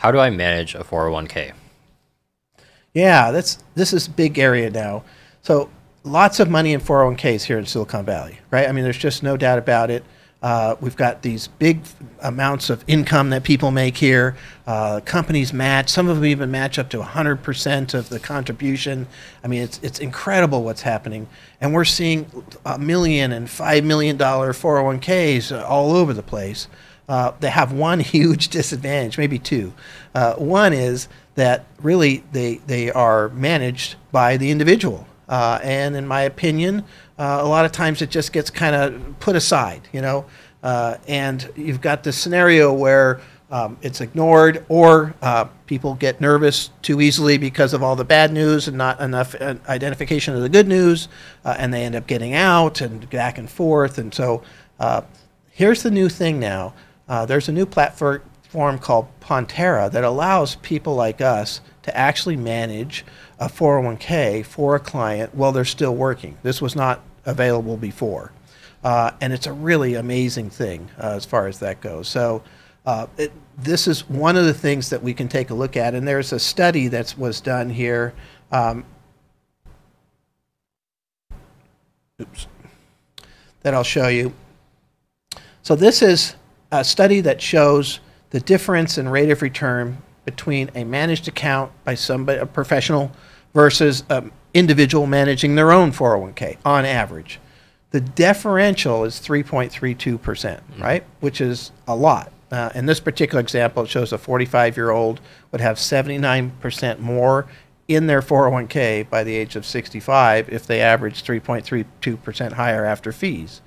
How do I manage a 401k? Yeah, that's this is big area now. So lots of money in 401ks here in Silicon Valley, right? I mean, there's just no doubt about it. Uh, we've got these big amounts of income that people make here. Uh, companies match. Some of them even match up to 100% of the contribution. I mean, it's, it's incredible what's happening. And we're seeing a million dollars million 401ks all over the place uh, they have one huge disadvantage, maybe two. Uh, one is that really they, they are managed by the individual. Uh, and in my opinion, uh, a lot of times it just gets kind of put aside, you know. Uh, and you've got this scenario where um, it's ignored, or uh, people get nervous too easily because of all the bad news and not enough uh, identification of the good news, uh, and they end up getting out and back and forth. And so uh, here's the new thing now uh, there's a new platform called Pontera that allows people like us to actually manage a 401k for a client while they're still working. This was not available before. Uh, and it's a really amazing thing uh, as far as that goes. So uh, it, this is one of the things that we can take a look at. And there's a study that was done here. Um, oops, that I'll show you. So this is a study that shows the difference in rate of return between a managed account by somebody, a professional, versus an individual managing their own 401k on average. The differential is 3.32%, percent mm -hmm. right? Which is a lot. Uh, in this particular example, it shows a 45 year old would have 79% more in their 401k by the age of 65 if they average 3.32% higher after fees.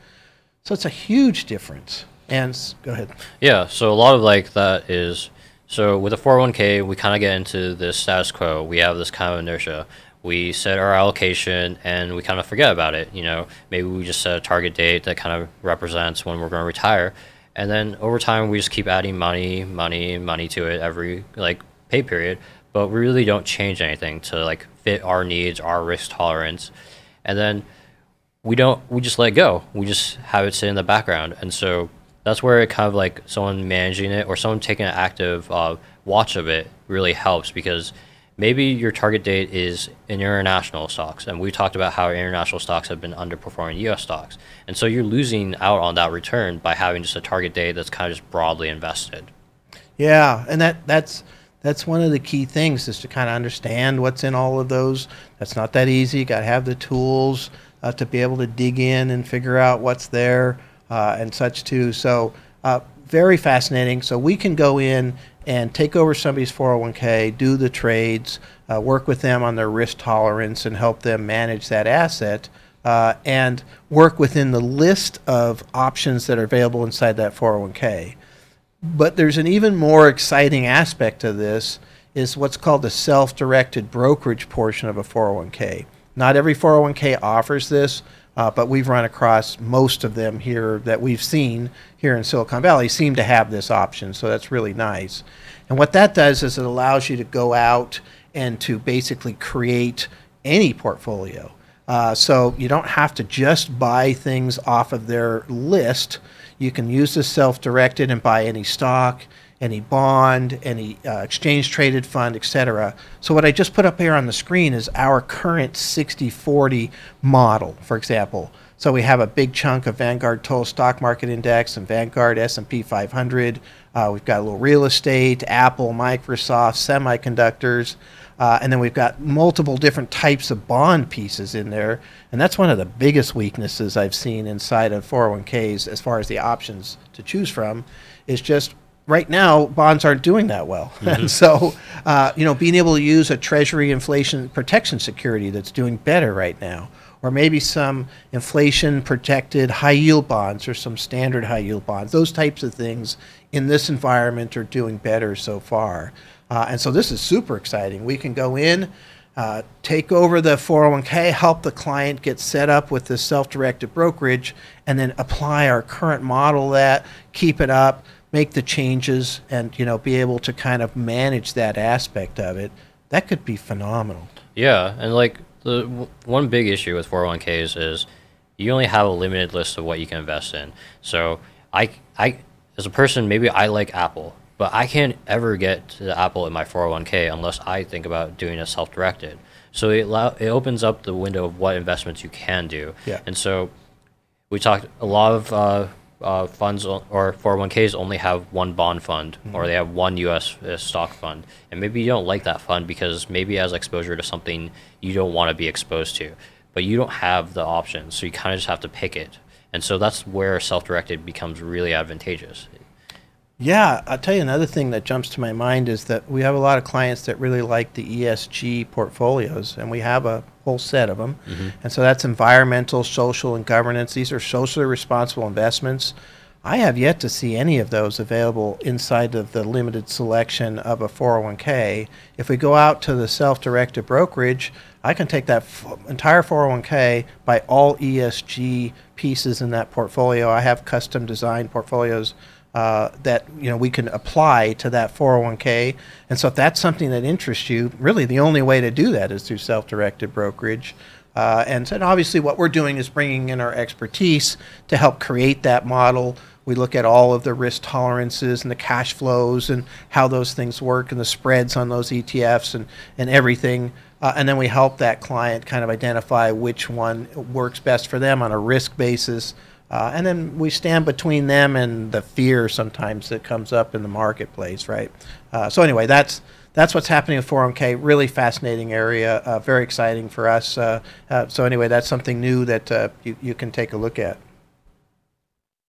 So it's a huge difference. And go ahead. Yeah, so a lot of like that is so with a 401k, we kind of get into this status quo. We have this kind of inertia. We set our allocation and we kind of forget about it. You know, maybe we just set a target date that kind of represents when we're going to retire. And then over time, we just keep adding money, money, money to it every like pay period. But we really don't change anything to like fit our needs, our risk tolerance. And then we don't, we just let go. We just have it sit in the background. And so that's where it kind of like someone managing it or someone taking an active uh, watch of it really helps because maybe your target date is in international stocks and we talked about how international stocks have been underperforming us stocks and so you're losing out on that return by having just a target date that's kind of just broadly invested yeah and that that's that's one of the key things is to kind of understand what's in all of those that's not that easy you got to have the tools uh, to be able to dig in and figure out what's there uh, and such too. So uh, very fascinating. So we can go in and take over somebody's 401k, do the trades, uh, work with them on their risk tolerance, and help them manage that asset. Uh, and work within the list of options that are available inside that 401k. But there's an even more exciting aspect of this is what's called the self-directed brokerage portion of a 401k. Not every 401k offers this, uh, but we've run across most of them here that we've seen here in Silicon Valley seem to have this option. So that's really nice. And what that does is it allows you to go out and to basically create any portfolio. Uh, so you don't have to just buy things off of their list. You can use the self-directed and buy any stock any bond, any uh, exchange traded fund, etc. So what I just put up here on the screen is our current 60/40 model, for example. So we have a big chunk of Vanguard Total Stock Market Index and Vanguard S&P 500. Uh, we've got a little real estate, Apple, Microsoft, semiconductors, uh, and then we've got multiple different types of bond pieces in there. And that's one of the biggest weaknesses I've seen inside of 401ks as far as the options to choose from is just right now bonds aren't doing that well. Mm-hmm. so, uh, you know, being able to use a Treasury inflation protection security that's doing better right now, or maybe some inflation protected high yield bonds or some standard high yield bonds, those types of things in this environment are doing better so far. Uh, and so this is super exciting. We can go in. Uh, take over the 401k, help the client get set up with the self directed brokerage, and then apply our current model that, keep it up, make the changes and you know be able to kind of manage that aspect of it that could be phenomenal yeah and like the w- one big issue with 401ks is you only have a limited list of what you can invest in so i i as a person maybe i like apple but i can't ever get to the apple in my 401k unless i think about doing a self-directed so it allow, it opens up the window of what investments you can do yeah. and so we talked a lot of uh, uh, funds or 401ks only have one bond fund mm-hmm. or they have one US uh, stock fund. And maybe you don't like that fund because maybe it has exposure to something you don't want to be exposed to, but you don't have the option. So you kind of just have to pick it. And so that's where self directed becomes really advantageous. Yeah, I'll tell you another thing that jumps to my mind is that we have a lot of clients that really like the ESG portfolios, and we have a whole set of them. Mm-hmm. And so that's environmental, social, and governance. These are socially responsible investments. I have yet to see any of those available inside of the limited selection of a 401k. If we go out to the self directed brokerage, I can take that f- entire 401k by all ESG pieces in that portfolio. I have custom designed portfolios uh, that you know we can apply to that 401k. And so if that's something that interests you, really the only way to do that is through self-directed brokerage. Uh, and, and obviously what we're doing is bringing in our expertise to help create that model. We look at all of the risk tolerances and the cash flows and how those things work and the spreads on those ETFs and, and everything. Uh, and then we help that client kind of identify which one works best for them on a risk basis uh, and then we stand between them and the fear sometimes that comes up in the marketplace, right? Uh, so anyway, that's that's what's happening with 401k. Really fascinating area, uh, very exciting for us. Uh, uh, so anyway, that's something new that uh, you, you can take a look at.